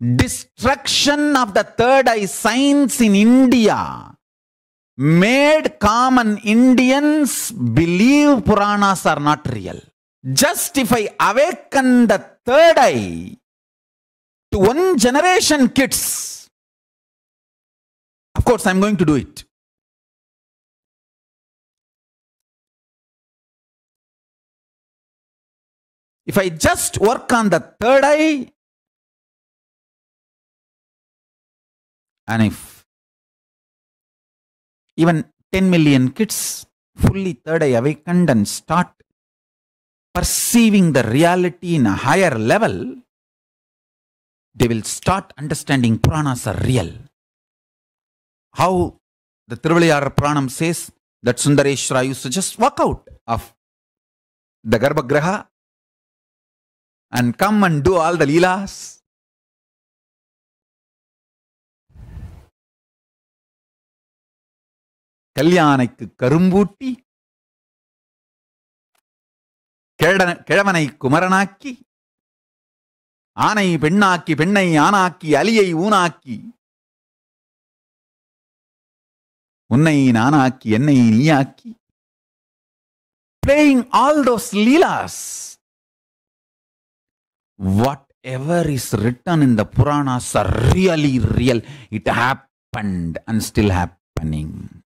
destruction of the third eye science in India made common Indians believe Puranas are not real. Just if I awaken the third eye to one generation kids, of course I'm going to do it. If I just work on the third eye, And if Even 10 million kids, fully third eye awakened and start perceiving the reality in a higher level, they will start understanding Puranas are real. How the Tiruvalayar Pranam says that Sundareshwara used to just walk out of the Garbhagriha and come and do all the leelas கல்யாணைக்கு கரும்பூட்டி கிழவனை குமரனாக்கி ஆனை பெண்ணாக்கி பெண்ணை ஆனாக்கி அலியை ஊனாக்கி உன்னை நானாக்கி என்னை நீயாக்கி playing all those leelas whatever is written in the Puranas are really real it happened and still happening